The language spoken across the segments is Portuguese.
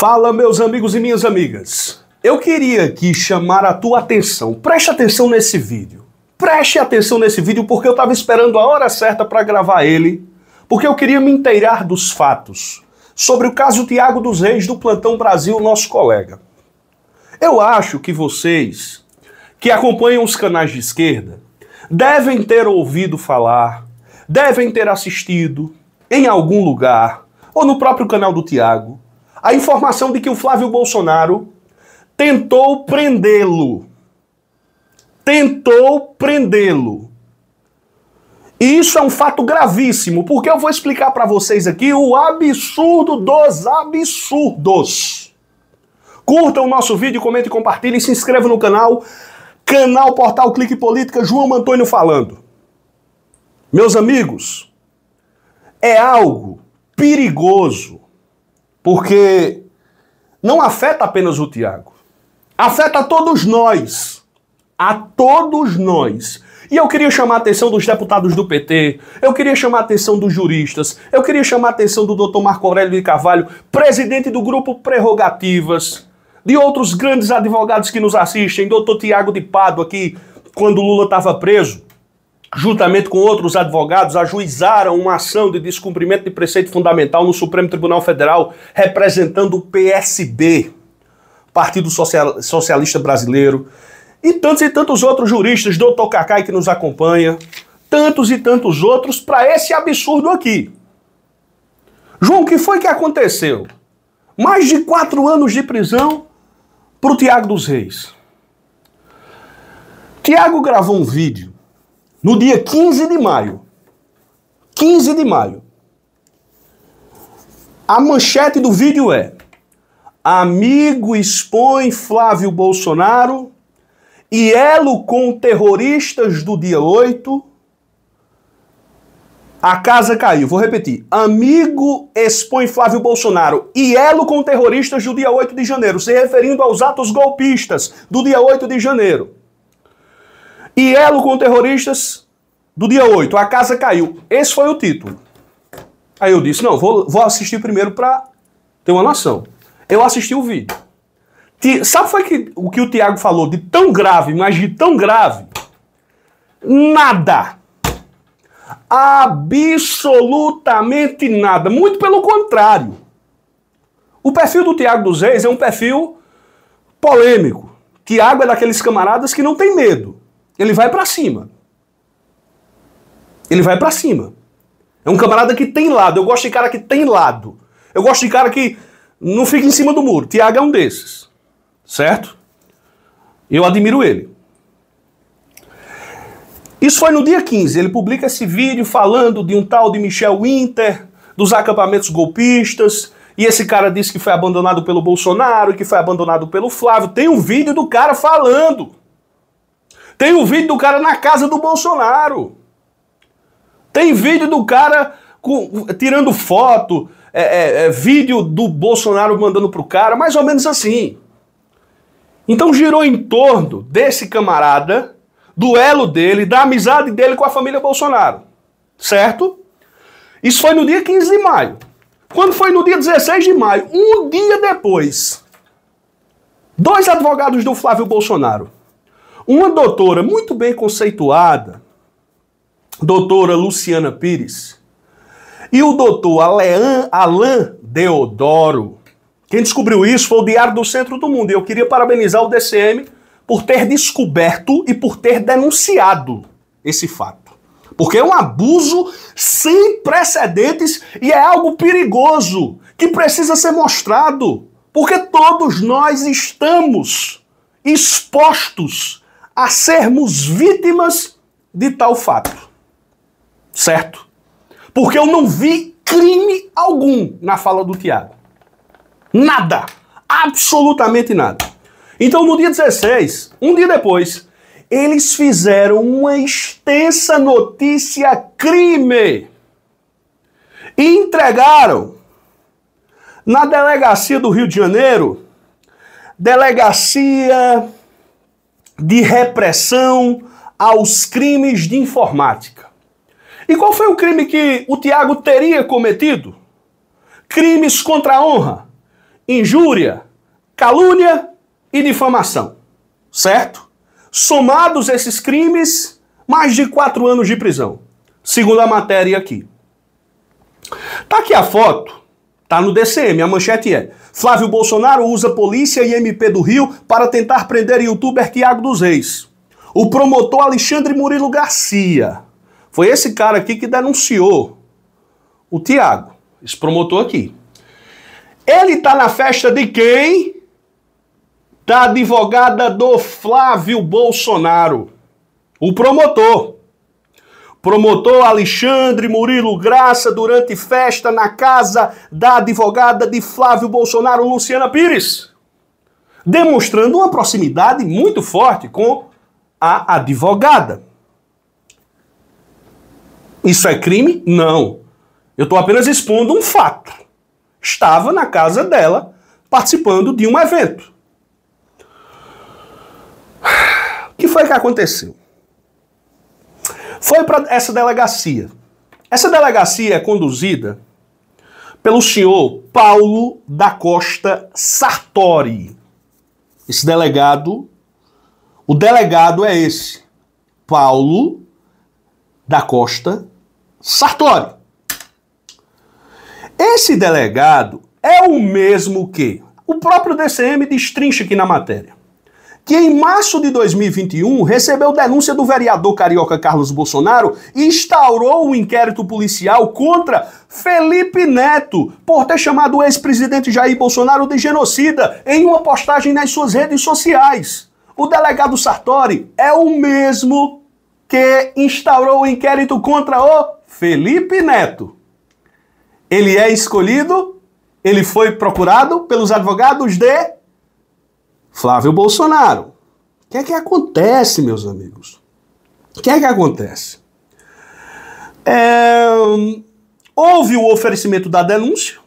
Fala, meus amigos e minhas amigas. Eu queria aqui chamar a tua atenção. Preste atenção nesse vídeo. Preste atenção nesse vídeo porque eu estava esperando a hora certa para gravar ele, porque eu queria me inteirar dos fatos sobre o caso Tiago dos Reis do Plantão Brasil, nosso colega. Eu acho que vocês que acompanham os canais de esquerda devem ter ouvido falar, devem ter assistido em algum lugar ou no próprio canal do Tiago a informação de que o Flávio Bolsonaro tentou prendê-lo. Tentou prendê-lo. E isso é um fato gravíssimo, porque eu vou explicar para vocês aqui o absurdo dos absurdos. Curtam o nosso vídeo, comente, compartilhe, se inscreva no canal. Canal Portal Clique Política, João Antônio falando. Meus amigos, é algo perigoso porque não afeta apenas o Tiago, afeta a todos nós. A todos nós. E eu queria chamar a atenção dos deputados do PT, eu queria chamar a atenção dos juristas, eu queria chamar a atenção do doutor Marco Aurélio de Carvalho, presidente do grupo Prerrogativas, de outros grandes advogados que nos assistem, doutor Tiago de Pado aqui, quando Lula estava preso juntamente com outros advogados, ajuizaram uma ação de descumprimento de preceito fundamental no Supremo Tribunal Federal, representando o PSB, Partido Social, Socialista Brasileiro, e tantos e tantos outros juristas, doutor Cacai que nos acompanha, tantos e tantos outros, para esse absurdo aqui. João, o que foi que aconteceu? Mais de quatro anos de prisão para o Tiago dos Reis. Tiago gravou um vídeo no dia 15 de maio, 15 de maio, a manchete do vídeo é: Amigo expõe Flávio Bolsonaro e elo com terroristas do dia 8. A casa caiu. Vou repetir. Amigo expõe Flávio Bolsonaro e elo com terroristas do dia 8 de janeiro, se referindo aos atos golpistas do dia 8 de janeiro. E elo com terroristas do dia 8, a casa caiu. Esse foi o título. Aí eu disse, não, vou, vou assistir primeiro para ter uma noção. Eu assisti o vídeo. Ti, sabe foi que, o que o Tiago falou de tão grave, mas de tão grave? Nada. Absolutamente nada. Muito pelo contrário. O perfil do Tiago dos Reis é um perfil polêmico. Tiago é daqueles camaradas que não tem medo. Ele vai para cima. Ele vai para cima. É um camarada que tem lado. Eu gosto de cara que tem lado. Eu gosto de cara que não fica em cima do muro. Tiago é um desses. Certo? Eu admiro ele. Isso foi no dia 15. Ele publica esse vídeo falando de um tal de Michel Winter, dos acampamentos golpistas. E esse cara disse que foi abandonado pelo Bolsonaro, que foi abandonado pelo Flávio. Tem um vídeo do cara falando. Tem o um vídeo do cara na casa do Bolsonaro. Tem vídeo do cara com, tirando foto, é, é, é, vídeo do Bolsonaro mandando pro cara, mais ou menos assim. Então girou em torno desse camarada, do elo dele, da amizade dele com a família Bolsonaro. Certo? Isso foi no dia 15 de maio. Quando foi no dia 16 de maio, um dia depois, dois advogados do Flávio Bolsonaro uma doutora muito bem conceituada, doutora Luciana Pires, e o doutor Alean, Alain Deodoro. Quem descobriu isso foi o Diário do Centro do Mundo. E eu queria parabenizar o DCM por ter descoberto e por ter denunciado esse fato. Porque é um abuso sem precedentes e é algo perigoso que precisa ser mostrado. Porque todos nós estamos expostos a sermos vítimas de tal fato. Certo? Porque eu não vi crime algum na fala do Tiago. Nada. Absolutamente nada. Então, no dia 16, um dia depois, eles fizeram uma extensa notícia crime e entregaram na delegacia do Rio de Janeiro, delegacia de repressão aos crimes de informática. E qual foi o crime que o Tiago teria cometido? Crimes contra a honra, injúria, calúnia e difamação. Certo? Somados esses crimes, mais de quatro anos de prisão, segundo a matéria aqui. Tá aqui a foto Tá no DCM, a manchete é: Flávio Bolsonaro usa polícia e MP do Rio para tentar prender youtuber Tiago dos Reis. O promotor Alexandre Murilo Garcia. Foi esse cara aqui que denunciou o Tiago, esse promotor aqui. Ele tá na festa de quem? Da advogada do Flávio Bolsonaro, o promotor. Promotor Alexandre Murilo Graça durante festa na casa da advogada de Flávio Bolsonaro, Luciana Pires, demonstrando uma proximidade muito forte com a advogada. Isso é crime? Não. Eu estou apenas expondo um fato. Estava na casa dela participando de um evento. O que foi que aconteceu? foi para essa delegacia. Essa delegacia é conduzida pelo senhor Paulo da Costa Sartori. Esse delegado, o delegado é esse, Paulo da Costa Sartori. Esse delegado é o mesmo que o próprio DCM destrincha aqui na matéria que em março de 2021 recebeu denúncia do vereador carioca Carlos Bolsonaro e instaurou um inquérito policial contra Felipe Neto por ter chamado o ex-presidente Jair Bolsonaro de genocida em uma postagem nas suas redes sociais. O delegado Sartori é o mesmo que instaurou o inquérito contra o Felipe Neto. Ele é escolhido, ele foi procurado pelos advogados de Flávio Bolsonaro. O que é que acontece, meus amigos? O que é que acontece? É... Houve o oferecimento da denúncia.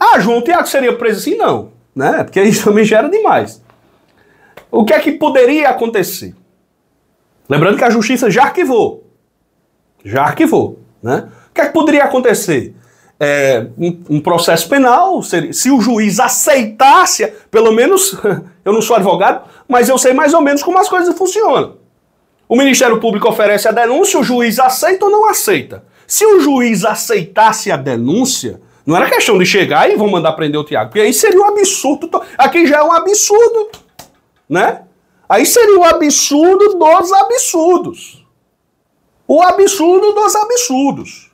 Ah, João Tiago seria preso assim? Não, né? Porque isso também gera demais. O que é que poderia acontecer? Lembrando que a justiça já arquivou. Já arquivou, né? O que é que poderia acontecer? é, um, um, processo penal, se, se o juiz aceitasse, pelo menos, eu não sou advogado, mas eu sei mais ou menos como as coisas funcionam. O Ministério Público oferece a denúncia, o juiz aceita ou não aceita. Se o juiz aceitasse a denúncia, não era questão de chegar e vão mandar prender o Tiago, porque aí seria um absurdo. Aqui já é um absurdo, né? Aí seria o um absurdo dos absurdos. O absurdo dos absurdos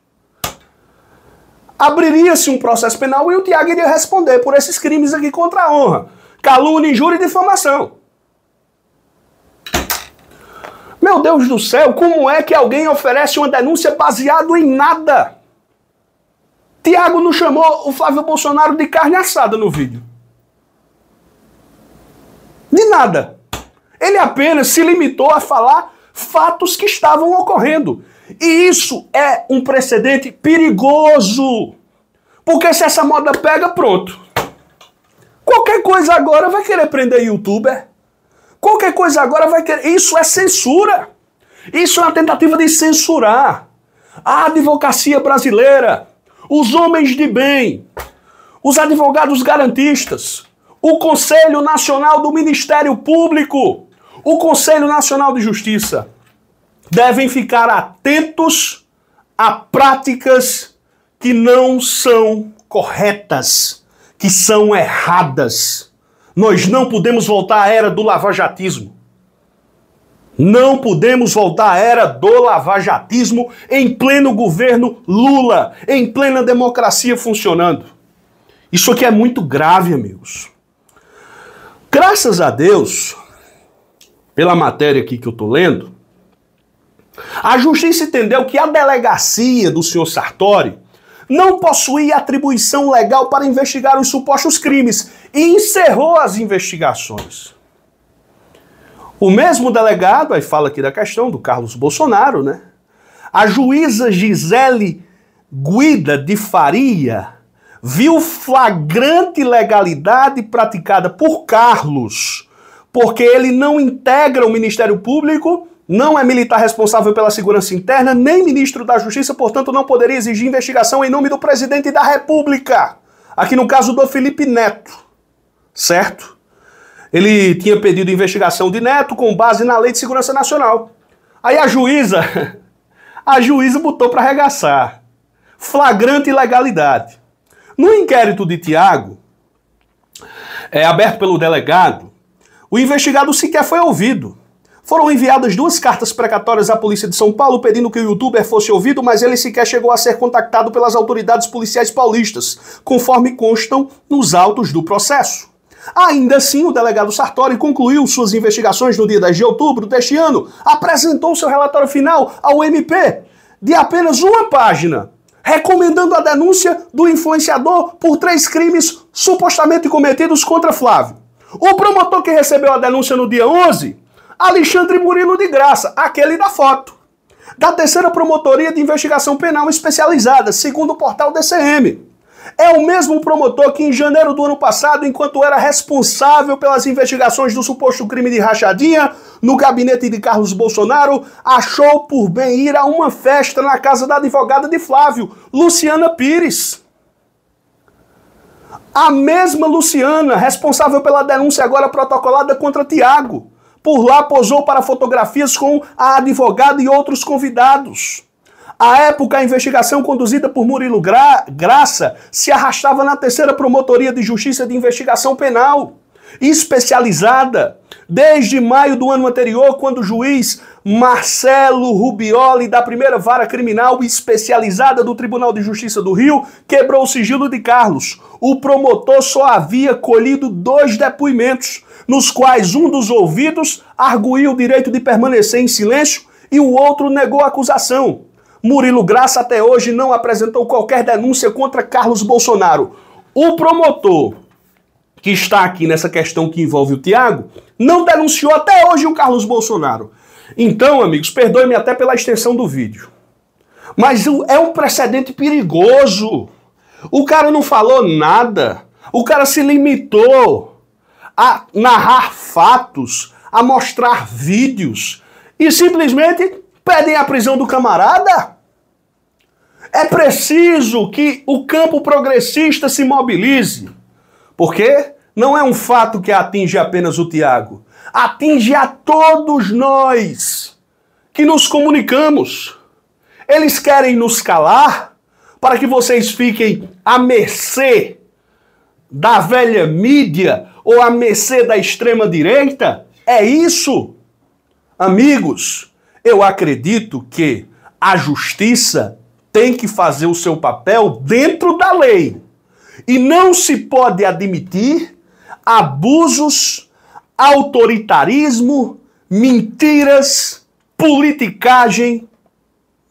abriria-se um processo penal e o Tiago iria responder por esses crimes aqui contra a honra. Calúnia, injúria e difamação. Meu Deus do céu, como é que alguém oferece uma denúncia baseado em nada? Tiago não chamou o Flávio Bolsonaro de carne assada no vídeo. De nada. Ele apenas se limitou a falar fatos que estavam ocorrendo. E isso é um precedente perigoso. Porque se essa moda pega, pronto. Qualquer coisa agora vai querer prender youtuber. Qualquer coisa agora vai querer. Isso é censura. Isso é uma tentativa de censurar. A advocacia brasileira, os homens de bem, os advogados garantistas, o Conselho Nacional do Ministério Público o Conselho Nacional de Justiça devem ficar atentos a práticas que não são corretas, que são erradas. Nós não podemos voltar à era do lavajatismo. Não podemos voltar à era do lavajatismo em pleno governo Lula, em plena democracia funcionando. Isso aqui é muito grave, amigos. Graças a Deus, pela matéria aqui que eu tô lendo, a justiça entendeu que a delegacia do senhor Sartori não possuía atribuição legal para investigar os supostos crimes e encerrou as investigações. O mesmo delegado, aí fala aqui da questão do Carlos Bolsonaro, né? A juíza Gisele Guida de Faria viu flagrante ilegalidade praticada por Carlos porque ele não integra o Ministério Público, não é militar responsável pela segurança interna, nem ministro da Justiça, portanto não poderia exigir investigação em nome do presidente da República. Aqui no caso do Felipe Neto, certo? Ele tinha pedido investigação de Neto com base na Lei de Segurança Nacional. Aí a juíza, a juíza botou para arregaçar. Flagrante ilegalidade. No inquérito de Tiago, é, aberto pelo delegado, o investigado sequer foi ouvido. Foram enviadas duas cartas precatórias à polícia de São Paulo pedindo que o youtuber fosse ouvido, mas ele sequer chegou a ser contactado pelas autoridades policiais paulistas, conforme constam nos autos do processo. Ainda assim, o delegado Sartori concluiu suas investigações no dia 10 de outubro deste ano, apresentou seu relatório final ao MP, de apenas uma página, recomendando a denúncia do influenciador por três crimes supostamente cometidos contra Flávio. O promotor que recebeu a denúncia no dia 11, Alexandre Murilo de Graça, aquele da foto. Da terceira promotoria de investigação penal especializada, segundo o portal DCM. É o mesmo promotor que, em janeiro do ano passado, enquanto era responsável pelas investigações do suposto crime de rachadinha no gabinete de Carlos Bolsonaro, achou por bem ir a uma festa na casa da advogada de Flávio, Luciana Pires. A mesma Luciana, responsável pela denúncia agora protocolada contra Tiago. Por lá posou para fotografias com a advogada e outros convidados. À época, a investigação conduzida por Murilo Gra Graça se arrastava na terceira promotoria de justiça de investigação penal, especializada desde maio do ano anterior, quando o juiz Marcelo Rubioli, da primeira vara criminal especializada do Tribunal de Justiça do Rio, quebrou o sigilo de Carlos. O promotor só havia colhido dois depoimentos, nos quais um dos ouvidos arguiu o direito de permanecer em silêncio e o outro negou a acusação. Murilo Graça até hoje não apresentou qualquer denúncia contra Carlos Bolsonaro. O promotor que está aqui nessa questão que envolve o Tiago, não denunciou até hoje o Carlos Bolsonaro. Então, amigos, perdoe-me até pela extensão do vídeo. Mas é um precedente perigoso. O cara não falou nada. O cara se limitou a narrar fatos, a mostrar vídeos e simplesmente pedem a prisão do camarada? É preciso que o campo progressista se mobilize. Porque não é um fato que atinge apenas o Tiago, atinge a todos nós que nos comunicamos. Eles querem nos calar para que vocês fiquem à mercê da velha mídia ou à mercê da extrema direita? É isso? Amigos, eu acredito que a justiça tem que fazer o seu papel dentro da lei. E não se pode admitir abusos, autoritarismo, mentiras, politicagem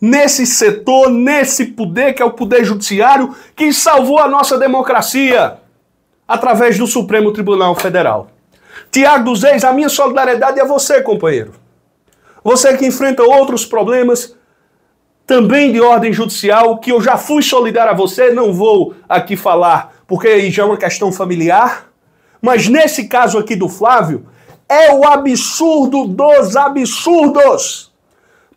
nesse setor, nesse poder que é o poder judiciário que salvou a nossa democracia através do Supremo Tribunal Federal. Tiago dos Reis, a minha solidariedade é você, companheiro. Você que enfrenta outros problemas, também de ordem judicial, que eu já fui solidário a você, não vou aqui falar, porque aí já é uma questão familiar. Mas nesse caso aqui do Flávio, é o absurdo dos absurdos.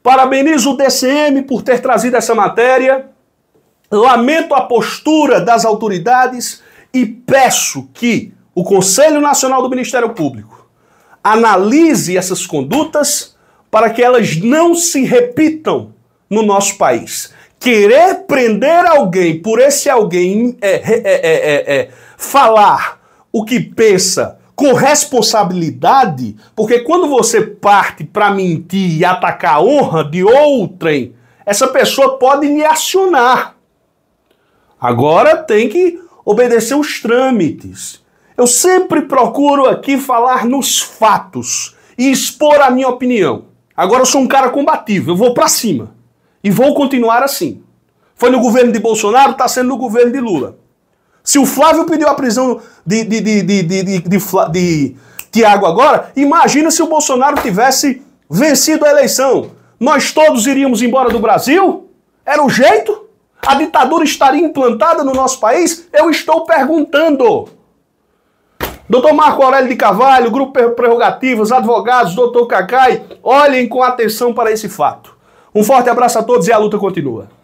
Parabenizo o DCM por ter trazido essa matéria. Lamento a postura das autoridades e peço que o Conselho Nacional do Ministério Público analise essas condutas para que elas não se repitam no nosso país. Querer prender alguém por esse alguém é é é, é, é, é, falar o que pensa com responsabilidade, porque quando você parte para mentir e atacar a honra de outrem, essa pessoa pode me acionar. Agora tem que obedecer os trâmites. Eu sempre procuro aqui falar nos fatos e expor a minha opinião. Agora eu sou um cara combativo, eu vou para cima. E vou continuar assim. Foi no governo de Bolsonaro, está sendo no governo de Lula. Se o Flávio pediu a prisão de, de, de, de, de, de, de, de Tiago agora, imagina se o Bolsonaro tivesse vencido a eleição. Nós todos iríamos embora do Brasil? Era o jeito? A ditadura estaria implantada no nosso país? Eu estou perguntando. Doutor Marco Aurélio de Carvalho, Grupo Prerrogativas, advogados, doutor Cacai, olhem com atenção para esse fato. Um forte abraço a todos e a luta continua.